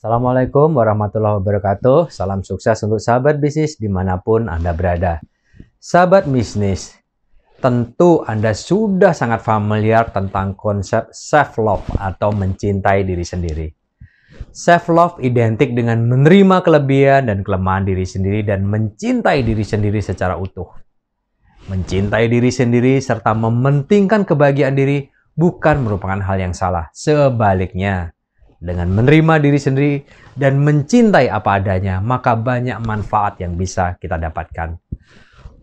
Assalamualaikum warahmatullahi wabarakatuh. Salam sukses untuk sahabat bisnis dimanapun Anda berada. Sahabat bisnis, tentu Anda sudah sangat familiar tentang konsep self-love atau mencintai diri sendiri. Self-love identik dengan menerima kelebihan dan kelemahan diri sendiri dan mencintai diri sendiri secara utuh. Mencintai diri sendiri serta mementingkan kebahagiaan diri bukan merupakan hal yang salah. Sebaliknya, dengan menerima diri sendiri dan mencintai apa adanya, maka banyak manfaat yang bisa kita dapatkan.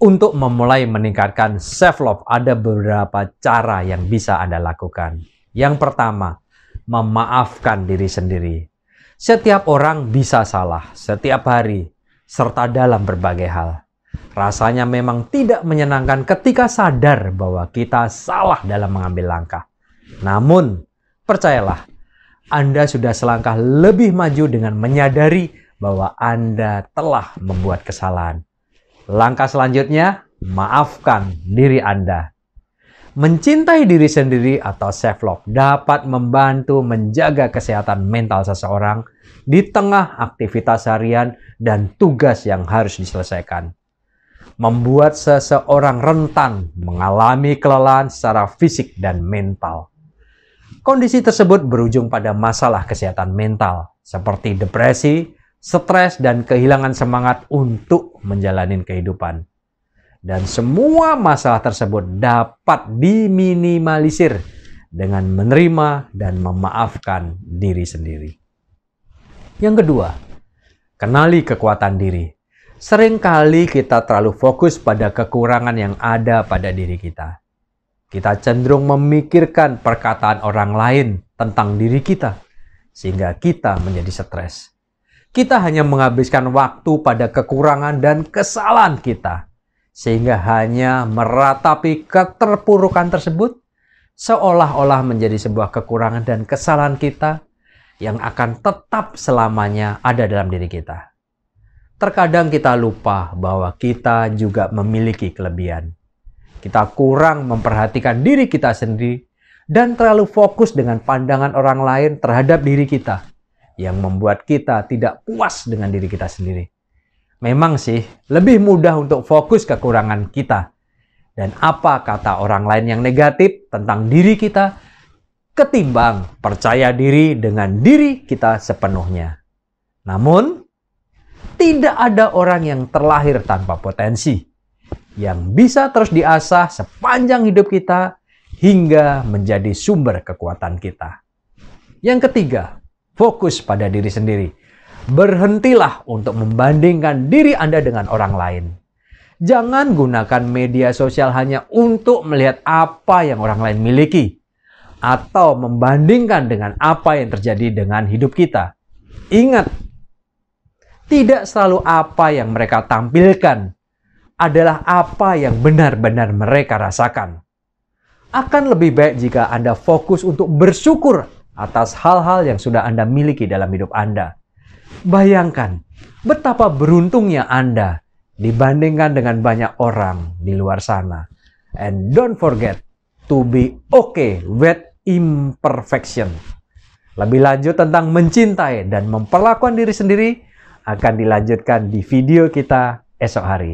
Untuk memulai meningkatkan self-love, ada beberapa cara yang bisa Anda lakukan. Yang pertama, memaafkan diri sendiri. Setiap orang bisa salah setiap hari, serta dalam berbagai hal. Rasanya memang tidak menyenangkan ketika sadar bahwa kita salah dalam mengambil langkah. Namun, percayalah, anda sudah selangkah lebih maju dengan menyadari bahwa Anda telah membuat kesalahan. Langkah selanjutnya, maafkan diri Anda. Mencintai diri sendiri atau self-love dapat membantu menjaga kesehatan mental seseorang di tengah aktivitas harian dan tugas yang harus diselesaikan. Membuat seseorang rentan mengalami kelelahan secara fisik dan mental. Kondisi tersebut berujung pada masalah kesehatan mental seperti depresi, stres, dan kehilangan semangat untuk menjalani kehidupan. Dan semua masalah tersebut dapat diminimalisir dengan menerima dan memaafkan diri sendiri. Yang kedua, kenali kekuatan diri. Seringkali kita terlalu fokus pada kekurangan yang ada pada diri kita. Kita cenderung memikirkan perkataan orang lain tentang diri kita, sehingga kita menjadi stres. Kita hanya menghabiskan waktu pada kekurangan dan kesalahan kita, sehingga hanya meratapi keterpurukan tersebut seolah-olah menjadi sebuah kekurangan dan kesalahan kita yang akan tetap selamanya ada dalam diri kita. Terkadang kita lupa bahwa kita juga memiliki kelebihan. Kita kurang memperhatikan diri kita sendiri dan terlalu fokus dengan pandangan orang lain terhadap diri kita yang membuat kita tidak puas dengan diri kita sendiri. Memang sih, lebih mudah untuk fokus kekurangan kita dan apa kata orang lain yang negatif tentang diri kita ketimbang percaya diri dengan diri kita sepenuhnya. Namun, tidak ada orang yang terlahir tanpa potensi yang bisa terus diasah sepanjang hidup kita hingga menjadi sumber kekuatan kita. Yang ketiga, fokus pada diri sendiri. Berhentilah untuk membandingkan diri Anda dengan orang lain. Jangan gunakan media sosial hanya untuk melihat apa yang orang lain miliki atau membandingkan dengan apa yang terjadi dengan hidup kita. Ingat, tidak selalu apa yang mereka tampilkan adalah apa yang benar-benar mereka rasakan. Akan lebih baik jika Anda fokus untuk bersyukur atas hal-hal yang sudah Anda miliki dalam hidup Anda. Bayangkan betapa beruntungnya Anda dibandingkan dengan banyak orang di luar sana. And don't forget to be okay with imperfection. Lebih lanjut tentang mencintai dan memperlakukan diri sendiri akan dilanjutkan di video kita esok hari.